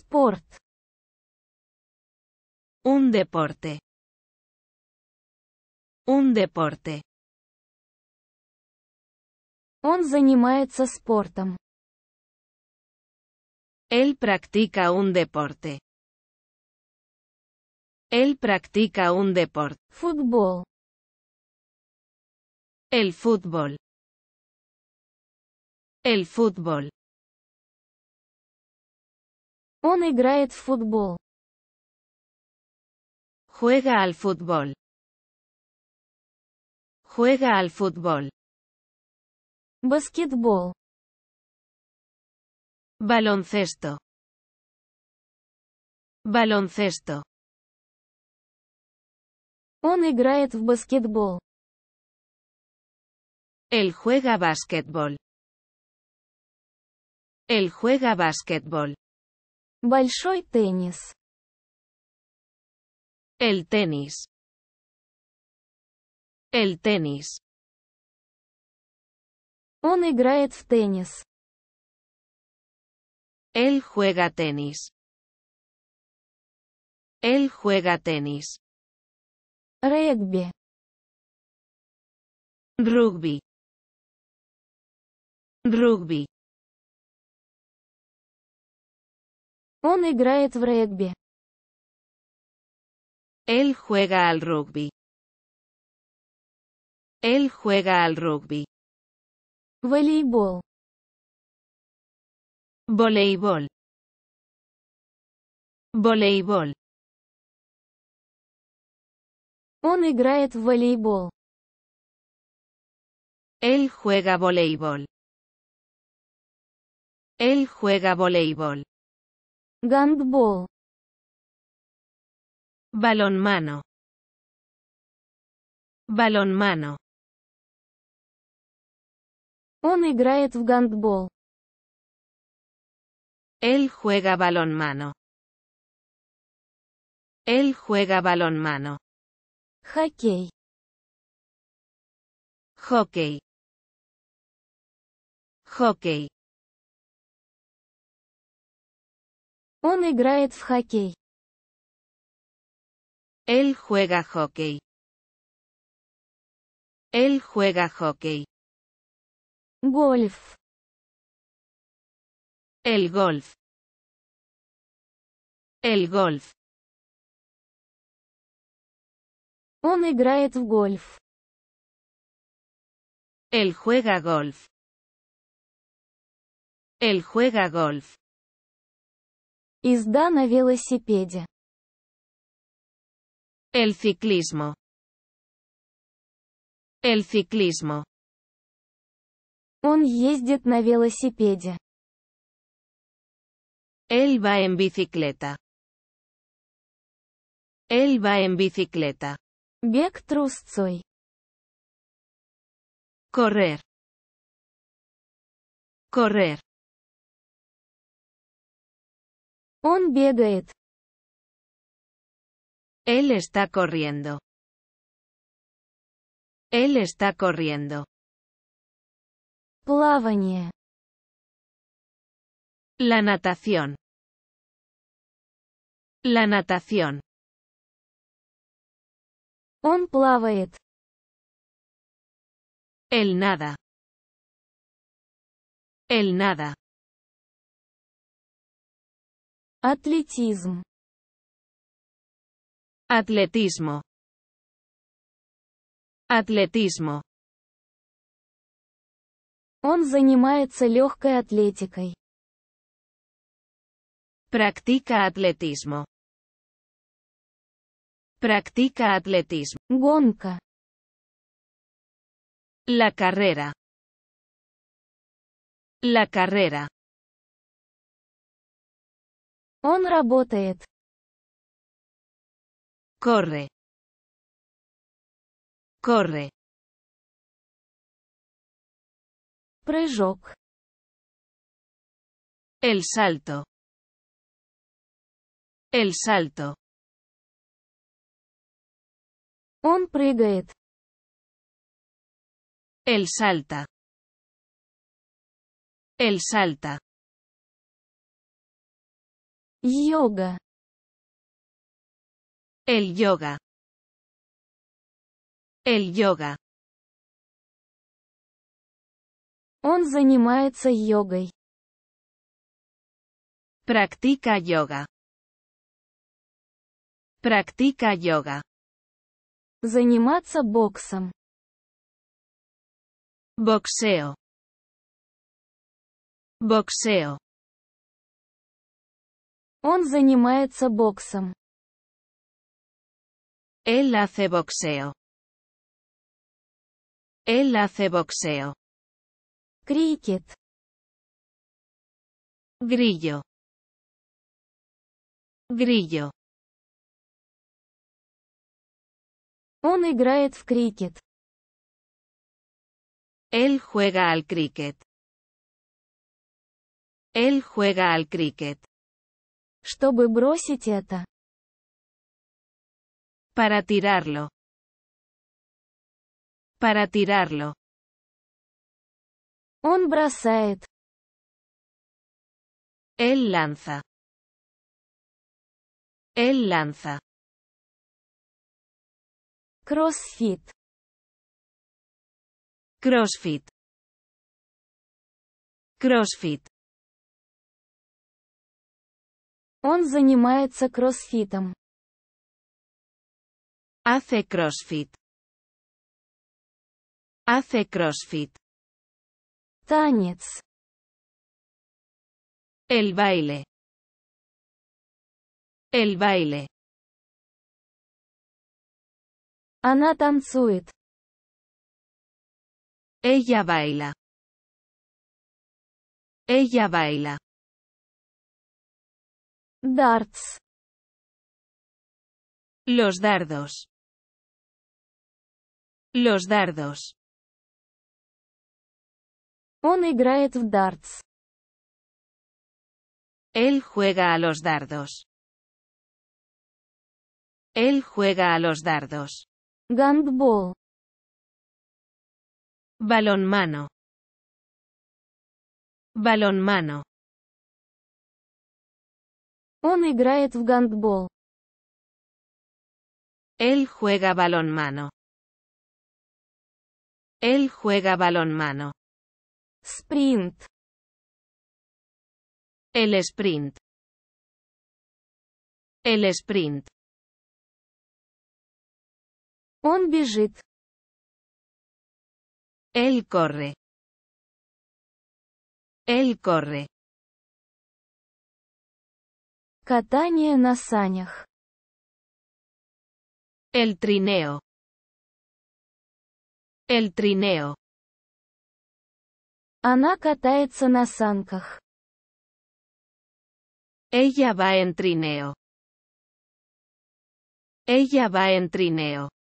Sport. Un deporte. Un deporte. Он Él practica un deporte. Él practica un deporte. Fútbol. El fútbol. El fútbol. Он играет Juega al fútbol. Juega al fútbol. Basquetbol. Baloncesto. Baloncesto. Он играет в баскетбол. Él juega basquetbol. Él juega basquetbol. Большой теннис. El tenis. El tenis. Он играет в теннис. Él juega tenis. Él juega tenis. Rugby. Rugby. Rugby. Он играет в Él juega al rugby. Él juega al rugby. Voleibol. Voleibol. Voleibol. Он играет в Él juega voleibol. Él juega voleibol. Gundball, Balonmano. Balonmano. Он Él juega balonmano. Él juega balonmano. Hockey. Hockey. Hockey. Он играет в Él juega hockey. Él juega hockey. Golf. El golf. El golf. Он играет в golf. Él juega golf. Él juega golf. Езда на велосипеде. El ciclismo. El ciclismo. Он ездит на велосипеде. Él va en bicicleta. Él va en bicicleta. Бег трусцой. Correr. Correr. Он бегает. Él está corriendo. Él está corriendo. Плавание. La natación. La natación. Un плавает. El nada. El nada. Атлетизм. Atletismo. Atletismo. Он занимается легкой атлетикой. Practica atletismo. Practica atletismo. Гонка. La carrera. La carrera. Он работает. Corre. Corre. Прыжок. El salto. El salto. Он прыгает. El salta. El salta. Йога. El Йога. El Йога. Он занимается йогой. Практика йога. Практика йога. Заниматься боксом. Боксео. Боксео. Он занимается боксом. Él hace boxeo. Él hace boxeo. Крикет. Grillo. Grillo. Он играет в крикет. Él juega al cricket. Él juega al cricket. Чтобы бросить это. Para tirarlo. Para tirarlo. Он бросает. Él lanza. Él lanza. Crossfit. Crossfit. Crossfit. Он занимается кроссфитом. Hace кроссфит. Hace кроссфит. Танец. El baile. El baile. Она танцует. Ella baila. Ella baila. Darts. Los dardos. Los dardos. Он играет Él juega a los dardos. Él juega a los dardos. Гандбол. Balonmano. Balonmano. Он играет Él juega balonmano. Él juega balonmano. Sprint. El sprint. El sprint. Un бежит. Él corre. Él corre. Катание на санях. El trineo. El trineo. Она катается на санках. Ella va en trineo. Ella va en trineo.